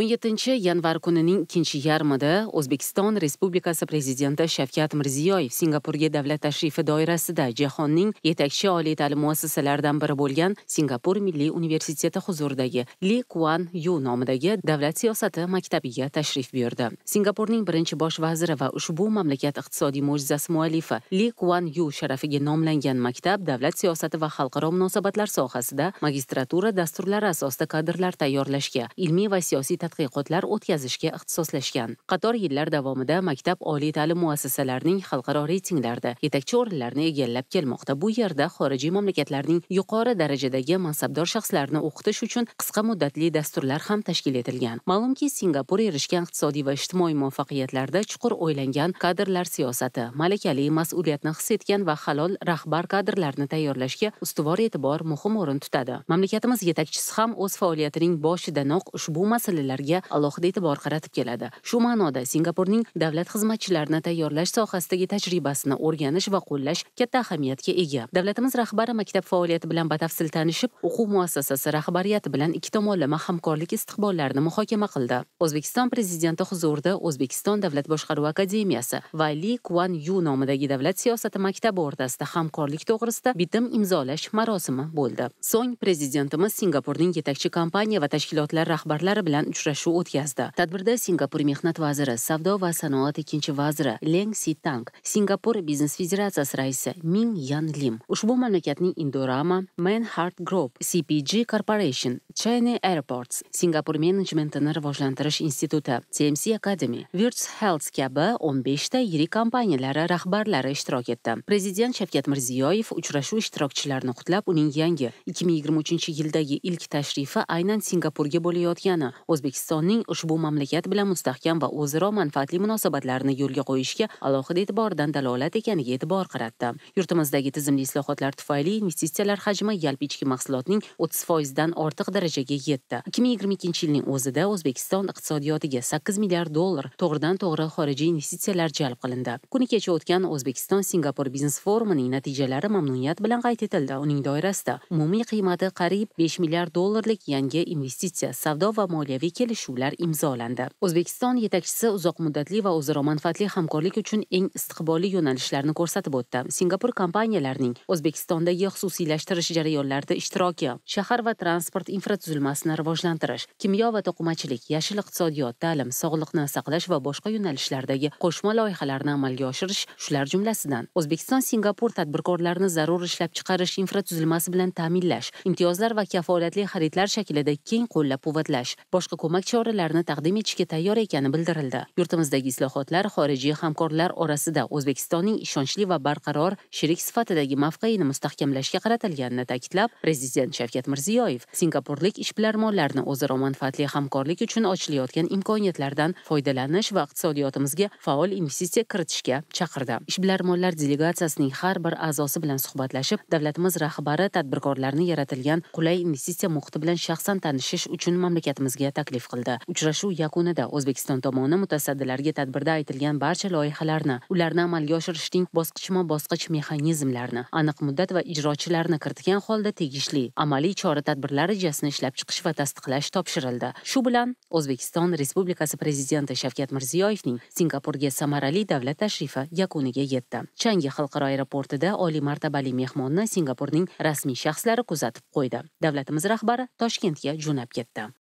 17 yanvar kunining ikkinchi yarmida O'zbekiston Respublikasi prezidenti Shavkat Mirziyoyev Singapurga davlat tashrifi doirasida jahonning yetakchi oliy ta'lim muassasalaridan biri bo'lgan Singapur Milliy universiteti huzuridagi Li Kuan Yu nomidagi davlat siyosati maktabiga tashrif buyurdi. Singapurning birinchi bosh vaziri va ushbu mamlakat iqtisodiy mo'jizasi muallifi Li Kuan Yu sharafiga nomlangan maktab davlat siyosati va xalqaro munosabatlar sohasida magistratura dasturlari asosida kadrlar tayyorlashga, ilmiy va siyosiy tadqiqotlar o'tkazishga ixtisoslashgan qator yillar davomida maktab oliy ta'lim muassasalarining xalqaro reytinglarda yetakchi o'rinlarni egallab kelmoqda bu yerda xorijiy mamlakatlarning yuqori darajadagi mansabdor shaxslarini o'qitish uchun qisqa muddatli dasturlar ham tashkil etilgan ma'lumki singapur erishgan iqtisodiy va ijtimoiy muvaffaqiyatlarda chuqur o'ylangan kadrlar siyosati malakali mas'uliyatni his etgan va halol rahbar kadrlarni tayyorlashga ustuvor e'tibor muhim o'rin tutadi mamlakatimiz yetakchisi ham o'z faoliyatining boshidanoq ushbu masalalar masalalarga alohida e'tibor qaratib keladi shu ma'noda singapurning davlat xizmatchilarini tayyorlash sohasidagi tajribasini o'rganish va qo'llash katta ahamiyatga ega davlatimiz rahbari maktab faoliyati bilan batafsil tanishib o'quv muassasasi rahbariyati bilan ikki tomonlama hamkorlik istiqbollarini muhokama qildi o'zbekiston prezidenti huzurida o'zbekiston davlat boshqaruvi akademiyasi va li kuan yu nomidagi davlat siyosati maktabi o'rtasida hamkorlik to'g'risida bitim imzolash marosimi bo'ldi so'ng prezidentimiz singapurning yetakchi kompaniya va tashkilotlar rahbarlari bilan uchrashuv o'tkazdi tadbirda singapur mehnat vaziri savdo va sanoat ikkinchi vaziri leng si tang singapur biznes federatsiyasi raisi ming yan lim ushbu mamlakatning indorama manhart group cpg corporation china airports singapur menejmentini rivojlantirish instituti tmc academy virts health kabi 15 ta yirik kompaniyalari rahbarlari ishtirok etdi prezident shavkat mirziyoyev uchrashuv ishtirokchilarini qutlab uning yangi 2023 yildagi ilk tashrifi aynan singapurga bo'layotgani o'zbek O'zbekistonning ushbu mamlakat bilan mustahkam va o'zaro manfaatli munosabatlarni yo'lga qo'yishga alohida e'tibordan dalolat ekaniga e'tibor qaratdi. Yurtimizdagi tizimli islohotlar tufayli investitsiyalar hajmi yalpi ichki mahsulotning 30% dan ortiq darajaga yetdi. 2022-yilning o'zida O'zbekiston iqtisodiyotiga 8 milliard dollar to'g'ridan-to'g'ri xorijiy investitsiyalar jalb qilindi. Kuni kecha o'tgan O'zbekiston Singapur biznes forumining natijalari mamnuniyat bilan qayd etildi. Uning doirasida umumiy qiymati qariyb 5 milliard dollarlik yangi investitsiya savdo va moliyaviy kelishuvlar imzolandi o'zbekiston yetakchisi uzoq muddatli va o'zaro manfaatli hamkorlik uchun eng istiqbolli yo'nalishlarni ko'rsatib o'tdi singapur kompaniyalarining o'zbekistondagi xususiylashtirish jarayonlarida ishtiroki shahar va transport infratuzilmasini rivojlantirish kimyo va to'qimachilik yashil iqtisodiyot ta'lim sog'liqni saqlash va boshqa yo'nalishlardagi qo'shma loyihalarni amalga oshirish shular jumlasidan o'zbekiston singapur tadbirkorlarini zarur ishlab chiqarish infratuzilmasi bilan ta'minlash imtiyozlar va kafolatli xaridlar shaklida keng qo'llab quvvatlash boshqa ko'mak choralarini taqdim etishga tayyor ekani bildirildi yurtimizdagi islohotlar xorijiy hamkorlar orasida o'zbekistonning ishonchli va barqaror sherik sifatidagi mavqeini mustahkamlashga qaratilganini ta'kidlab prezident shavkat mirziyoyev singapurlik ishbilarmonlarni o'zaro manfaatli hamkorlik uchun ochilayotgan imkoniyatlardan foydalanish va iqtisodiyotimizga faol investitsiya kiritishga chaqirdi ishbilarmonlar delegatsiyasining har bir a'zosi bilan suhbatlashib davlatimiz rahbari tadbirkorlarni yaratilgan qulay investitsiya muhiti bilan shaxsan tanishish uchun mamlakatimizga taklif taklif qildi uchrashuv yakunida o'zbekiston tomoni mutasaddilarga tadbirda aytilgan barcha loyihalarni ularni amalga oshirishning bosqichma bosqich mexanizmlarini aniq muddat va ijrochilarni kiritgan holda tegishli amaliy chora tadbirlar rejasini ishlab chiqish va tasdiqlash topshirildi shu bilan o'zbekiston respublikasi prezidenti shavkat mirziyoyevning singapurga samarali davlat tashrifi yakuniga yetdi changi xalqaro aeroportida oliy martabali mehmonni singapurning rasmiy shaxslari kuzatib qo'ydi davlatimiz rahbari toshkentga jo'nab ketdi